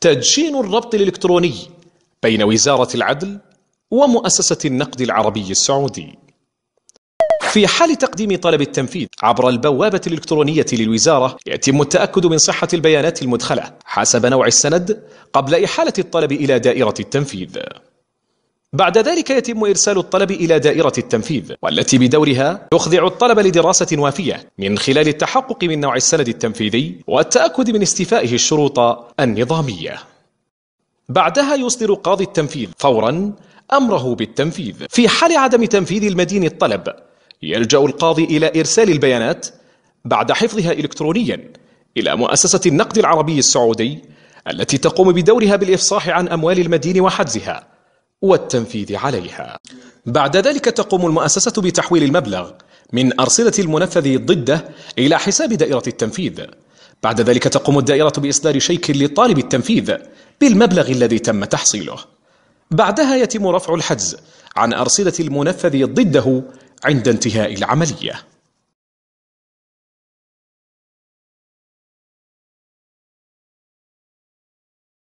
تدشين الربط الإلكتروني بين وزارة العدل ومؤسسة النقد العربي السعودي في حال تقديم طلب التنفيذ عبر البوابة الإلكترونية للوزارة يتم التأكد من صحة البيانات المدخلة حسب نوع السند قبل إحالة الطلب إلى دائرة التنفيذ بعد ذلك يتم إرسال الطلب إلى دائرة التنفيذ والتي بدورها تخضع الطلب لدراسة وافية من خلال التحقق من نوع السند التنفيذي والتأكد من استيفائه الشروط النظامية بعدها يصدر قاضي التنفيذ فورا أمره بالتنفيذ في حال عدم تنفيذ المدين الطلب يلجأ القاضي إلى إرسال البيانات بعد حفظها إلكترونيا إلى مؤسسة النقد العربي السعودي التي تقوم بدورها بالإفصاح عن أموال المدين وحجزها والتنفيذ عليها بعد ذلك تقوم المؤسسة بتحويل المبلغ من أرصدة المنفذ ضده إلى حساب دائرة التنفيذ بعد ذلك تقوم الدائرة بإصدار شيك لطالب التنفيذ بالمبلغ الذي تم تحصيله بعدها يتم رفع الحجز عن أرصدة المنفذ ضده عند انتهاء العملية